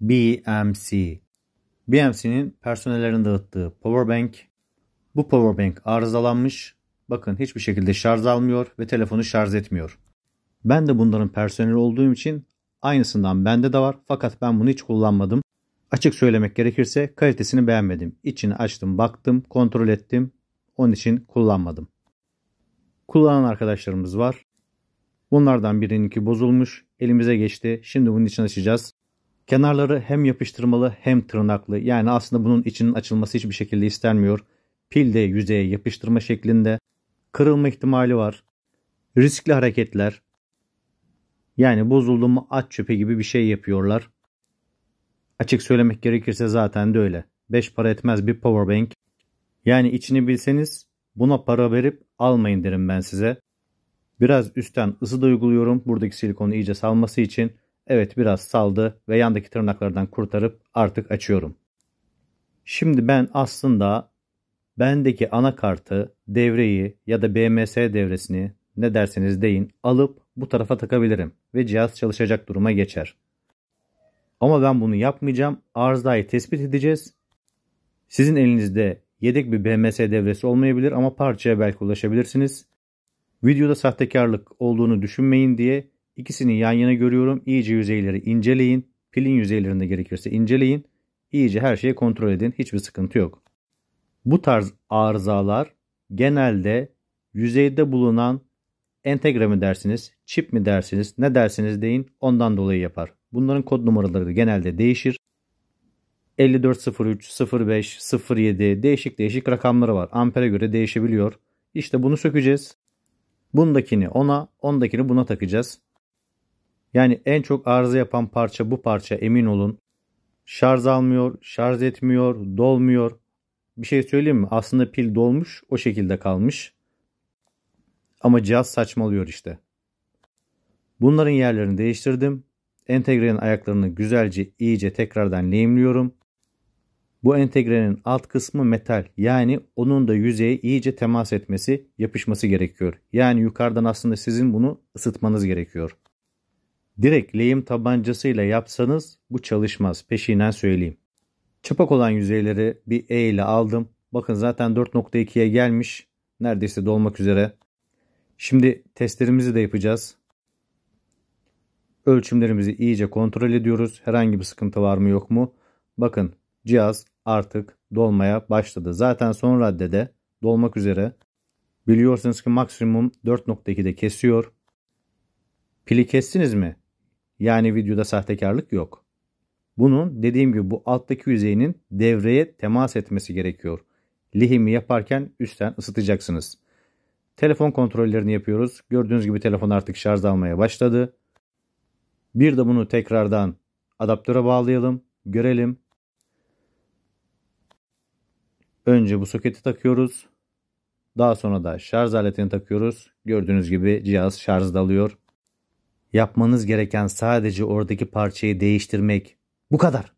BMC. BMC'nin personellerin dağıttığı powerbank. Bu powerbank arızalanmış. Bakın hiçbir şekilde şarj almıyor ve telefonu şarj etmiyor. Ben de bunların personeli olduğum için aynısından bende de var fakat ben bunu hiç kullanmadım. Açık söylemek gerekirse kalitesini beğenmedim. İçini açtım, baktım, kontrol ettim. Onun için kullanmadım. Kullanan arkadaşlarımız var. Bunlardan birininki bozulmuş. Elimize geçti. Şimdi bunun için açacağız. Kenarları hem yapıştırmalı hem tırnaklı yani aslında bunun içinin açılması hiçbir şekilde istenmiyor. Pil de yüzeye yapıştırma şeklinde. Kırılma ihtimali var. Riskli hareketler. Yani bozuldu mu at çöpe gibi bir şey yapıyorlar. Açık söylemek gerekirse zaten de öyle. 5 para etmez bir powerbank. Yani içini bilseniz buna para verip almayın derim ben size. Biraz üstten ısı da uyguluyorum buradaki silikonu iyice salması için. Evet biraz saldı ve yandaki tırnaklardan kurtarıp artık açıyorum. Şimdi ben aslında bendeki anakartı, devreyi ya da BMS devresini ne derseniz deyin alıp bu tarafa takabilirim ve cihaz çalışacak duruma geçer. Ama ben bunu yapmayacağım. Arızayı tespit edeceğiz. Sizin elinizde yedek bir BMS devresi olmayabilir ama parçaya belki ulaşabilirsiniz. Videoda sahtekarlık olduğunu düşünmeyin diye İkisini yan yana görüyorum. İyice yüzeyleri inceleyin. Pilin yüzeylerinde gerekirse inceleyin. İyice her şeyi kontrol edin. Hiçbir sıkıntı yok. Bu tarz arızalar genelde yüzeyde bulunan entegre mi dersiniz, çip mi dersiniz, ne dersiniz deyin ondan dolayı yapar. Bunların kod numaraları genelde değişir. 5403, 05, 07 değişik değişik rakamları var. Ampere göre değişebiliyor. İşte bunu sökeceğiz. Bundakini ona, ondakini buna takacağız. Yani en çok arıza yapan parça bu parça emin olun. Şarj almıyor, şarj etmiyor, dolmuyor. Bir şey söyleyeyim mi? Aslında pil dolmuş, o şekilde kalmış. Ama cihaz saçmalıyor işte. Bunların yerlerini değiştirdim. Entegrenin ayaklarını güzelce iyice tekrardan lehimliyorum. Bu entegrenin alt kısmı metal yani onun da yüzeye iyice temas etmesi, yapışması gerekiyor. Yani yukarıdan aslında sizin bunu ısıtmanız gerekiyor. Direkt lehim tabancasıyla yapsanız bu çalışmaz peşinen söyleyeyim. Çapak olan yüzeyleri bir E ile aldım. Bakın zaten 4.2'ye gelmiş. Neredeyse dolmak üzere. Şimdi testlerimizi de yapacağız. Ölçümlerimizi iyice kontrol ediyoruz. Herhangi bir sıkıntı var mı yok mu? Bakın cihaz artık dolmaya başladı. Zaten son raddede dolmak üzere. Biliyorsunuz ki maksimum 4.2'de kesiyor. Pili kestiniz mi? Yani videoda sahtekarlık yok. Bunun dediğim gibi bu alttaki yüzeyinin devreye temas etmesi gerekiyor. Lihimi yaparken üstten ısıtacaksınız. Telefon kontrollerini yapıyoruz. Gördüğünüz gibi telefon artık şarj almaya başladı. Bir de bunu tekrardan adaptöre bağlayalım. Görelim. Önce bu soketi takıyoruz. Daha sonra da şarj aletini takıyoruz. Gördüğünüz gibi cihaz şarj alıyor. Yapmanız gereken sadece oradaki parçayı değiştirmek. Bu kadar.